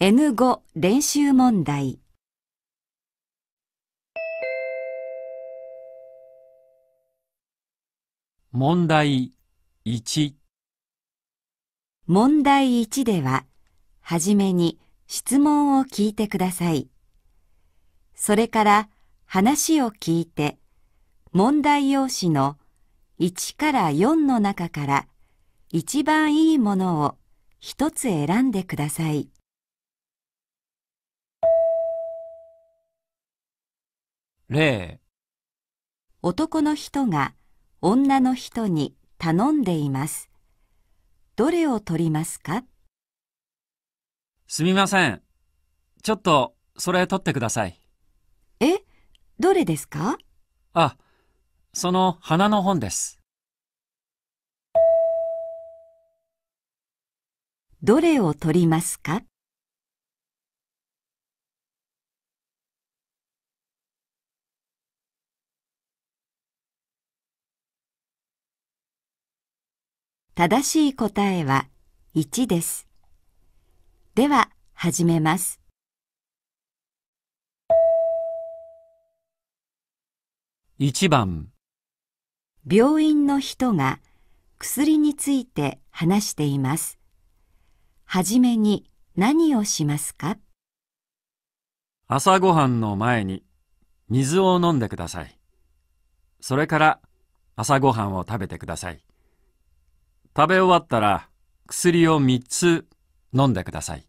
N5 練習問題問題1問題1では、はじめに質問を聞いてください。それから話を聞いて、問題用紙の1から4の中から一番いいものを一つ選んでください。例男の人が女の人に頼んでいます。どれを取りますかすみません。ちょっと、それ取ってください。え、どれですかあ、その花の本です。どれを取りますか正しい答えは1です。では、始めます。1番病院の人が薬について話しています。はじめに何をしますか朝ごはんの前に水を飲んでください。それから朝ごはんを食べてください。食べ終わったら薬を3つ飲んでください。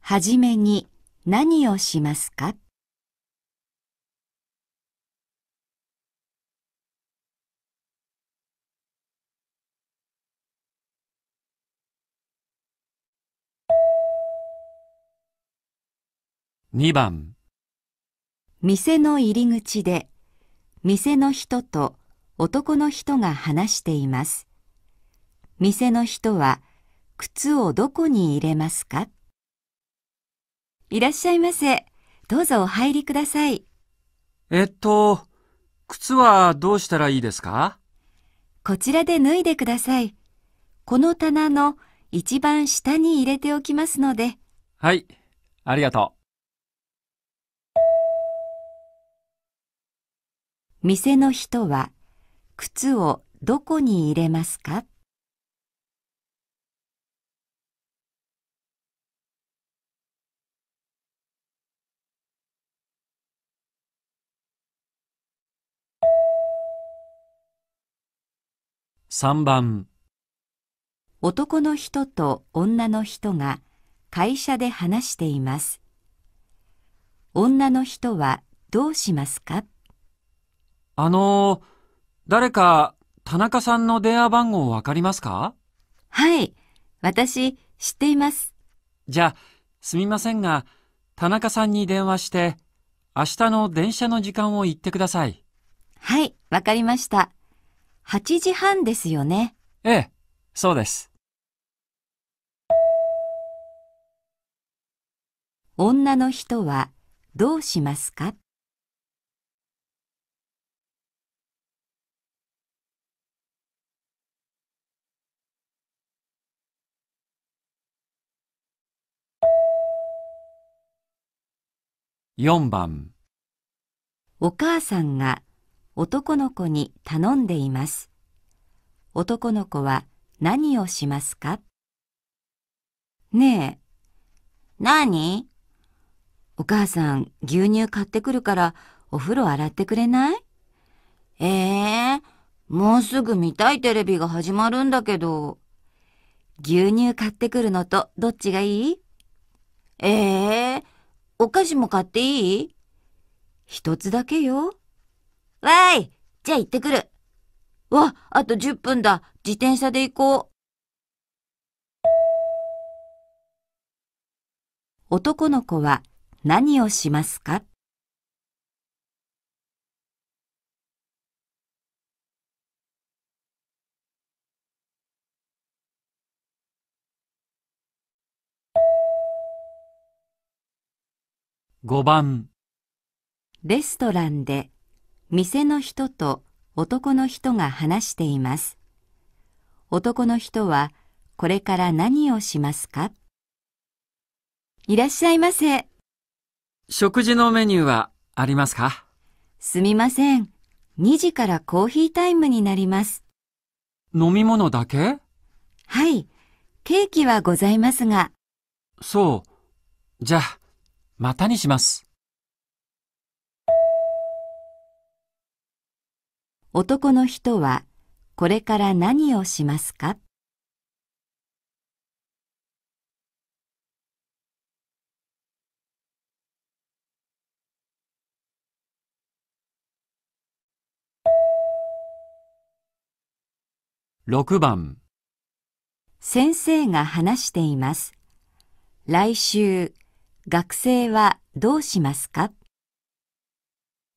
はじめに何をしますか2番店の入り口で店の人と男の人が話しています。店の人は靴をどこに入れますかいらっしゃいませ。どうぞお入りください。えっと、靴はどうしたらいいですかこちらで脱いでください。この棚の一番下に入れておきますので。はい、ありがとう。店の人は靴をどこに入れますか3番男の人と女の人が会社で話しています。女の人はどうしますかあの誰か田中さんの電話番号わかりますかはい、私知っています。じゃあ、すみませんが、田中さんに電話して、明日の電車の時間を言ってください。はい、わかりました。8時半ですよね。ええ、そうです。女の人はどうしますか4番お母さんが男の子に頼んでいます。男の子は何をしますかねえ。何お母さん、牛乳買ってくるからお風呂洗ってくれないええー、もうすぐ見たいテレビが始まるんだけど。牛乳買ってくるのとどっちがいいええーお菓子も買っていい一つだけよ。わーいじゃあ行ってくる。わ、あと10分だ。自転車で行こう。男の子は何をしますか5番レストランで店の人と男の人が話しています。男の人はこれから何をしますかいらっしゃいませ。食事のメニューはありますかすみません。2時からコーヒータイムになります。飲み物だけはい。ケーキはございますが。そう。じゃあ。またにします。男の人はこれから何をしますか6番先生が話しています。来週学生はどうしますか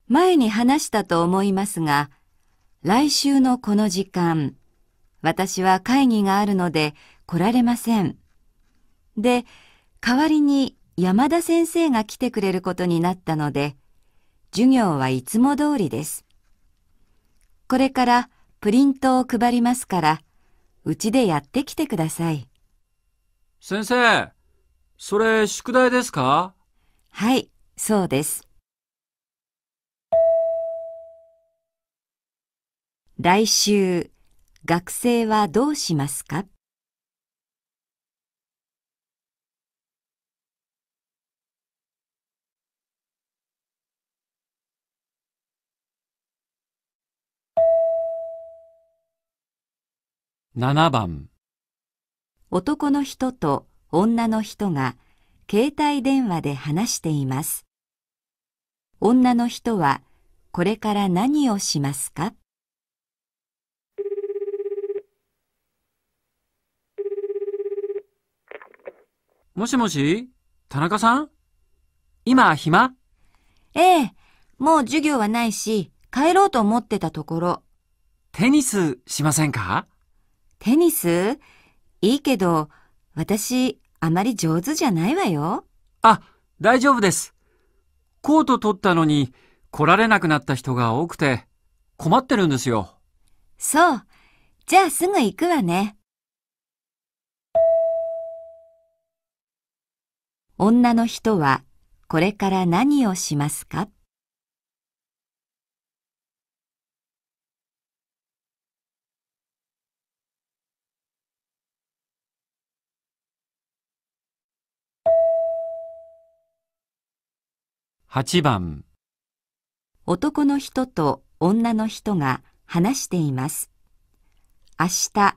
前に話したと思いますが、来週のこの時間、私は会議があるので来られません。で、代わりに山田先生が来てくれることになったので、授業はいつも通りです。これからプリントを配りますから、うちでやってきてください。先生、それ、宿題ですかはい、そうです。来週、学生はどうしますか7番男の人と女の人が携帯電話で話しています。女の人はこれから何をしますかもしもし、田中さん今暇ええ、もう授業はないし、帰ろうと思ってたところ。テニスしませんかテニスいいけど、私、あまり上手じゃないわよ。あ、大丈夫です。コート取ったのに来られなくなった人が多くて困ってるんですよ。そう。じゃあすぐ行くわね。女の人はこれから何をしますか8番男の人と女の人が話しています。明日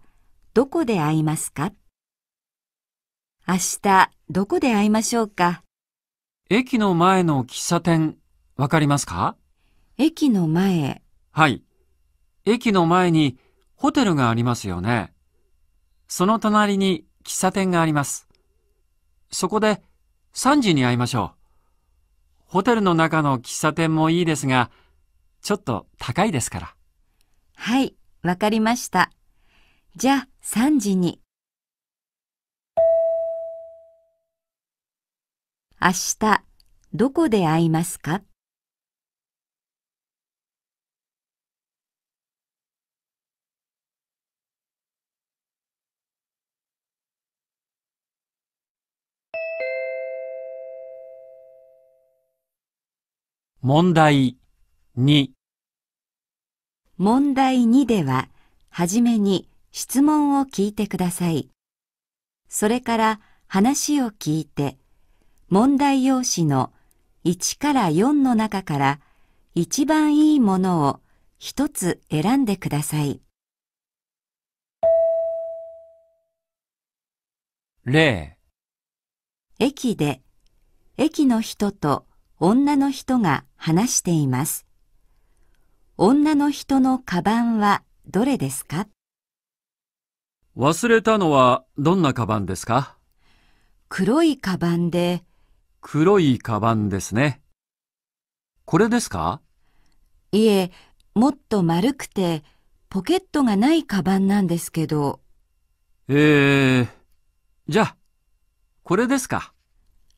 どこで会いますか明日どこで会いましょうか駅の前の喫茶店わかりますか駅の前はい。駅の前にホテルがありますよね。その隣に喫茶店があります。そこで3時に会いましょう。ホテルの中の喫茶店もいいですが、ちょっと高いですから。はい、わかりました。じゃあ3時に。明日、どこで会いますか問題2問題2では、はじめに質問を聞いてください。それから話を聞いて、問題用紙の1から4の中から一番いいものを一つ選んでください。例駅で、駅の人と女の人が話しています。女の人のカバンはどれですか忘れたのはどんなカバンですか黒いカバンで。黒いカバンですね。これですかいえ、もっと丸くてポケットがないカバンなんですけど。ええー、じゃあ、これですか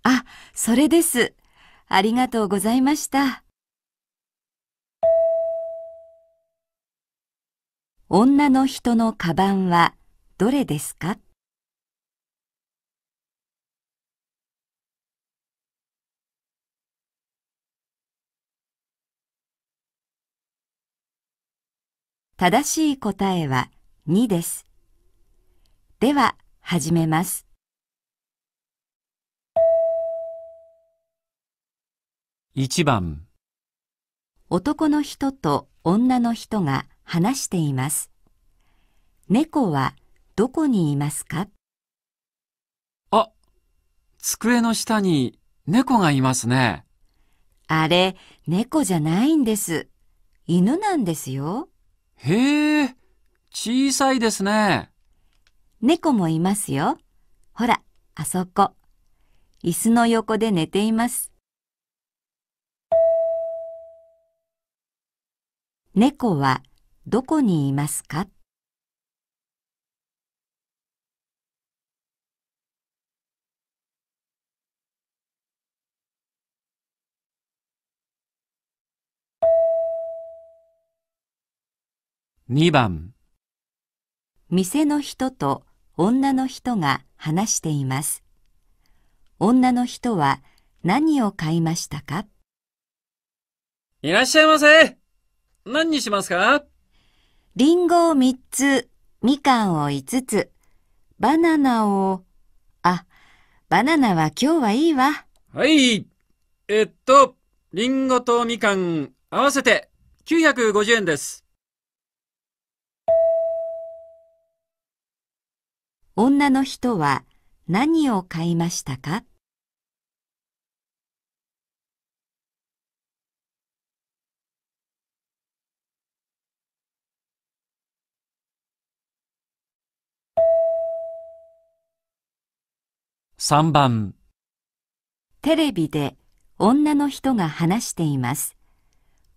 あ、それです。ありがとうございました。女の人のカバンはどれですか正しい答えは2です。では、始めます。1番男の人と女の人が話しています。猫はどこにいますかあ、机の下に猫がいますね。あれ、猫じゃないんです。犬なんですよ。へえ、小さいですね。猫もいますよ。ほら、あそこ。椅子の横で寝ています。猫はどこにいますか2番店の人と女の人が話しています。女の人は何を買いましたかいらっしゃいませ何にしますかリンゴを3つ、みかんを5つ、バナナを、あ、バナナは今日はいいわ。はい。えっと、リンゴとみかん合わせて950円です。女の人は何を買いましたか3番テレビで女の人が話しています。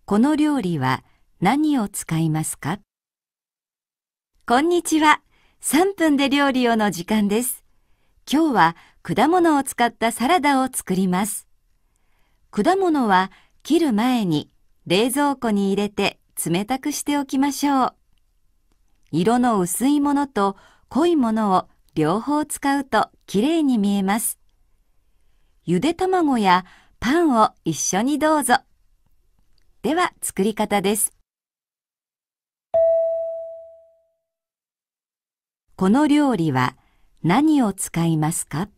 この料理は何を使いますかこんにちは。3分で料理をの時間です。今日は果物を使ったサラダを作ります。果物は切る前に冷蔵庫に入れて冷たくしておきましょう。色の薄いものと濃いものを両方使うと綺麗に見えます。ゆで卵やパンを一緒にどうぞ。では作り方です。この料理は何を使いますか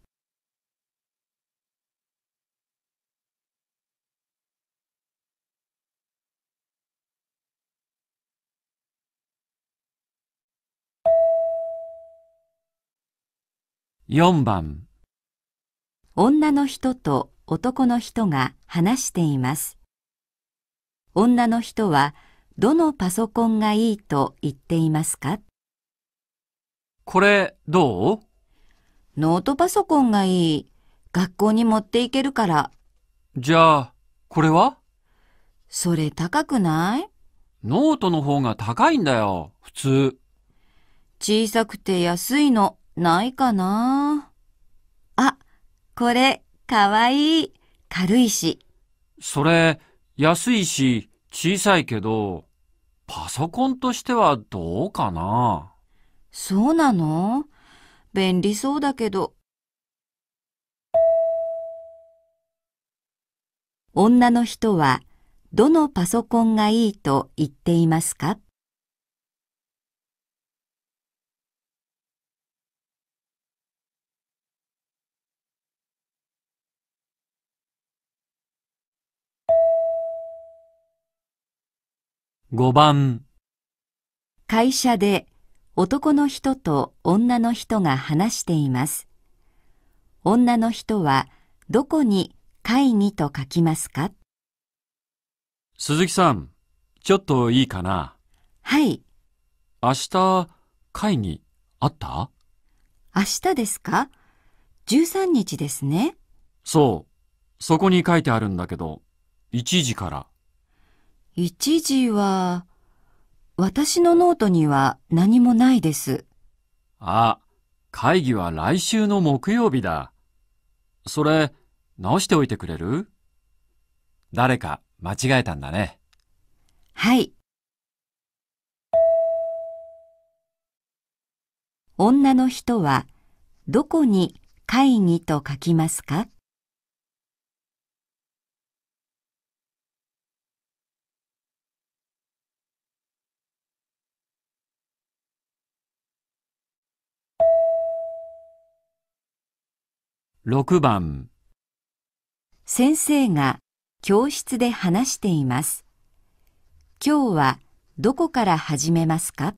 4番女の人と男の人が話しています。女の人はどのパソコンがいいと言っていますかこれどうノートパソコンがいい。学校に持っていけるから。じゃあ、これはそれ高くないノートの方が高いんだよ、普通。小さくて安いの。ないかなあ、これ、かわいい。軽いし。それ、安いし、小さいけど、パソコンとしてはどうかなそうなの便利そうだけど。女の人は、どのパソコンがいいと言っていますか5番会社で男の人と女の人が話しています。女の人はどこに会議と書きますか鈴木さん、ちょっといいかなはい。明日、会議あった明日ですか ?13 日ですね。そう。そこに書いてあるんだけど、1時から。一時は、私のノートには何もないです。あ、会議は来週の木曜日だ。それ、直しておいてくれる誰か間違えたんだね。はい。女の人は、どこに会議と書きますか6番先生が教室で話しています。今日はどこから始めますか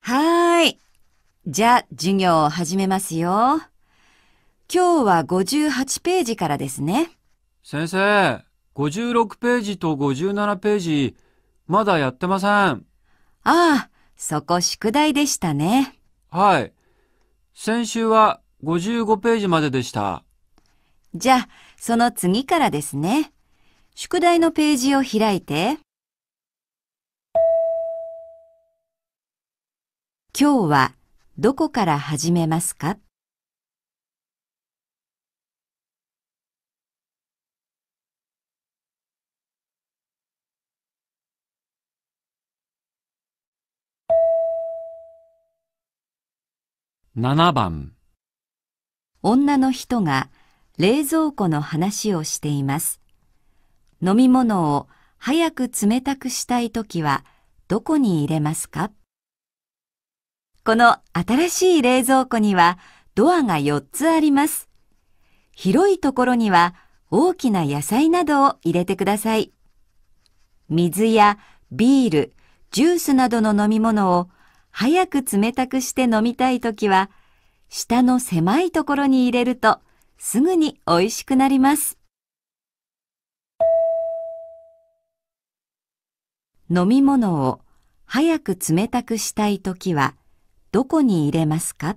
はい。じゃあ、授業を始めますよ。今日は58ページからですね。先生、56ページと57ページ、まだやってません。ああ、そこ宿題でしたね。はい。先週は55ページまででした。じゃあ、その次からですね。宿題のページを開いて。今日はどこから始めますか7番女の人が冷蔵庫の話をしています。飲み物を早く冷たくしたいときはどこに入れますかこの新しい冷蔵庫にはドアが4つあります。広いところには大きな野菜などを入れてください。水やビール、ジュースなどの飲み物を早く冷たくして飲みたいときは、下の狭いところに入れるとすぐに美味しくなります。飲み物を早く冷たくしたいときは、どこに入れますか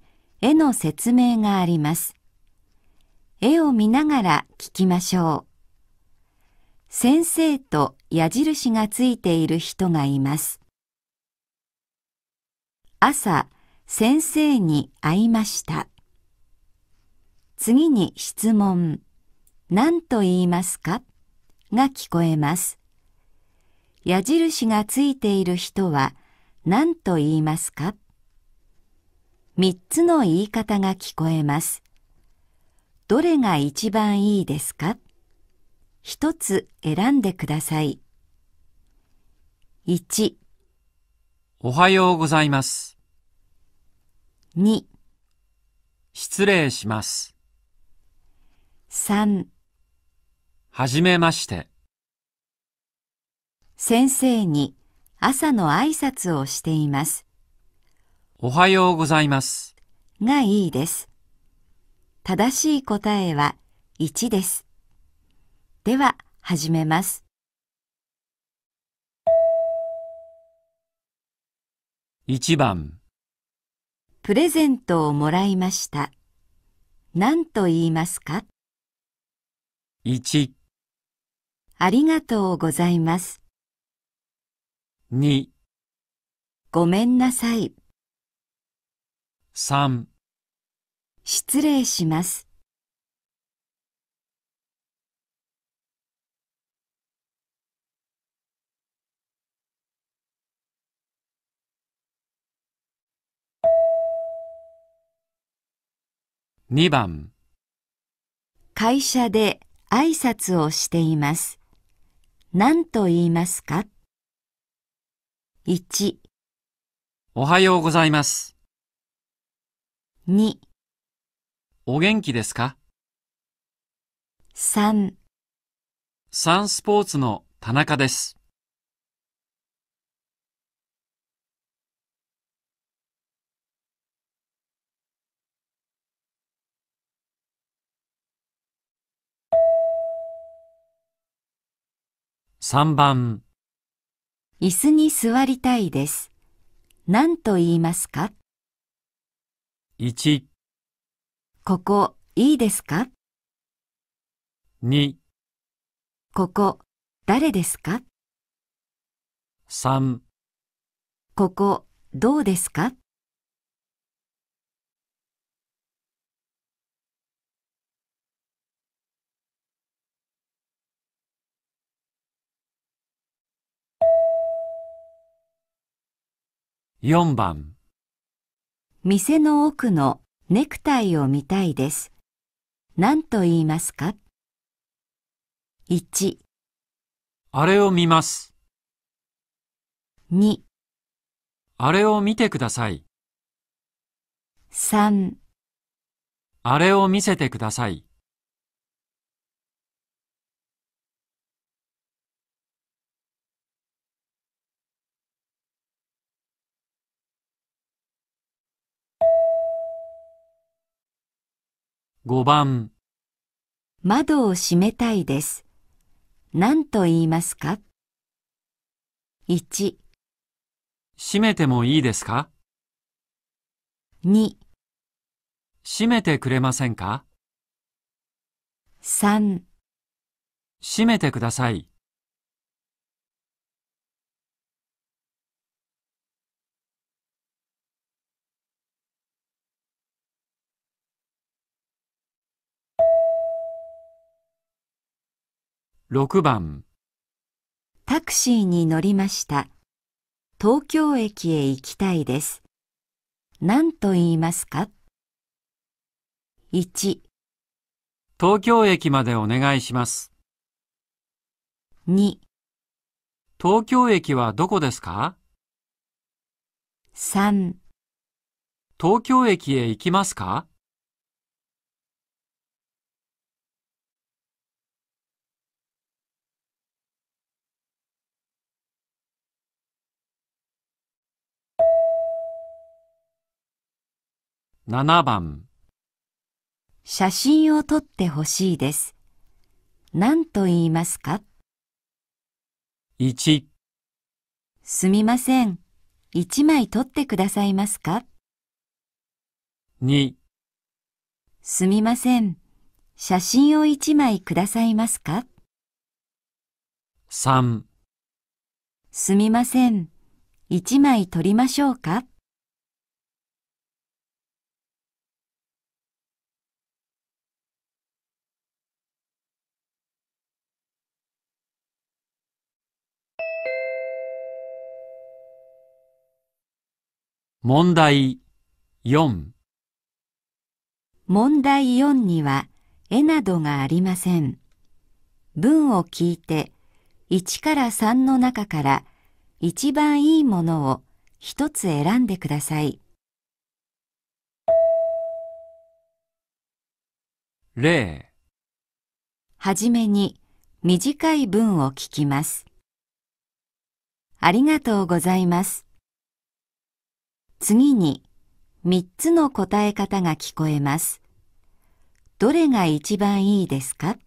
絵の説明があります。絵を見ながら聞きましょう。先生と矢印がついている人がいます。朝、先生に会いました。次に質問、何と言いますかが聞こえます。矢印がついている人は何と言いますか3つの言い方が聞こえます。どれが一番いいですか ?1 つ選んでください。1おはようございます。2失礼します。3はじめまして。先生に朝の挨拶をしています。おはようございます。がいいです。正しい答えは1です。では、始めます。1番プレゼントをもらいました。何と言いますか ?1 ありがとうございます。2ごめんなさい。3失礼します。2番会社で挨拶をしています。何と言いますか ?1 おはようございます。2お元気ですか3サンスポーツの田中です。3番椅子に座りたいです。何と言いますか1ここいいですか ?2 ここ誰ですか3ここどうですか4番店の奥のネクタイを見たいです。何と言いますか ?1、あれを見ます。2、あれを見てください。3、あれを見せてください。5番窓を閉めたいです。何と言いますか ?1 閉めてもいいですか ?2 閉めてくれませんか ?3 閉めてください。6番タクシーに乗りました東京駅へ行きたいです何と言いますか 1, 東京駅までお願いします2東京駅はどこですか3東京駅へ行きますか7番写真を撮ってほしいです。何と言いますか ?1 すみません。1枚撮ってくださいますか ?2 すみません。写真を1枚くださいますか ?3 すみません。1枚撮りましょうか問題4問題4には絵などがありません。文を聞いて1から3の中から一番いいものを一つ選んでください。例はじめに短い文を聞きます。ありがとうございます。次に3つの答え方が聞こえます。どれが一番いいですか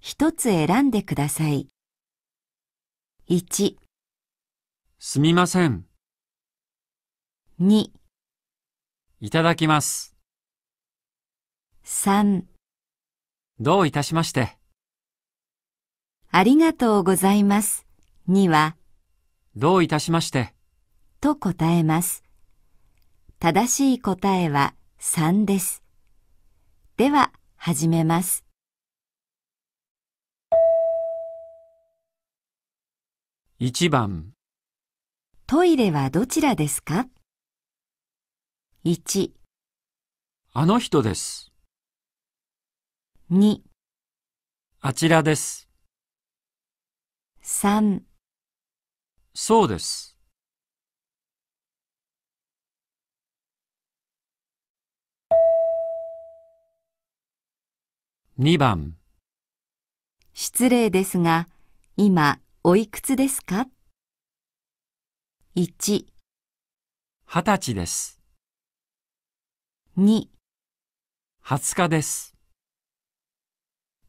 一つ選んでください。1すみません。2いただきます。3どういたしまして。ありがとうございます。には、どういたしまして。と答えます。正しい答えは3です。では、始めます。1番トイレはどちらですか ?1 あの人です。2あちらです。3そうです。2番失礼ですが、今おいくつですか ?1、二十歳です。二二十日です。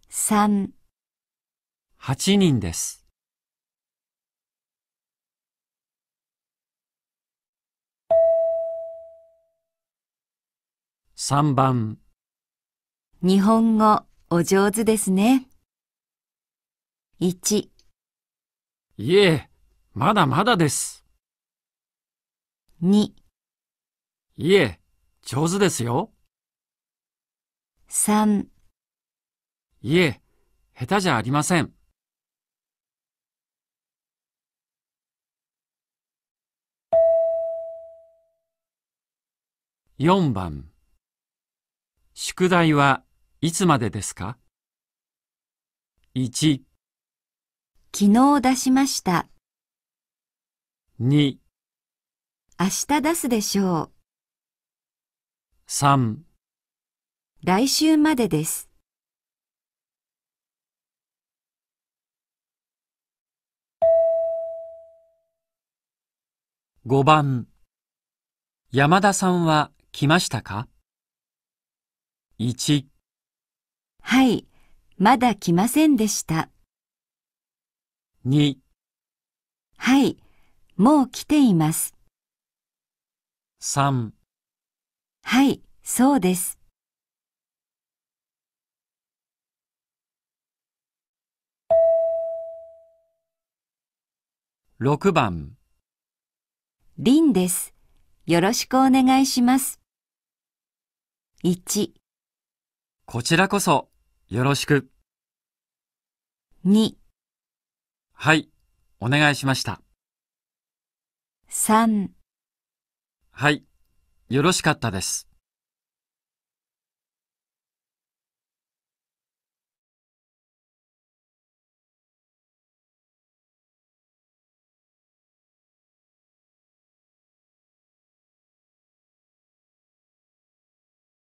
三八人です。3番日本語お上手ですね。1いえ、まだまだです。2、いえ、上手ですよ。3、いえ、下手じゃありません。4番。宿題はいつまでですか ?1、昨日出しました。2、明日出すでしょう。3、来週までです。5番山田さんは来ましたか1はい、まだ来ませんでした。2はい、もう来ています。3はい、そうです。6番リンです。よろしくお願いします。1こちらこそ。よろしく。2はい、お願いしました。3はい、よろしかったです。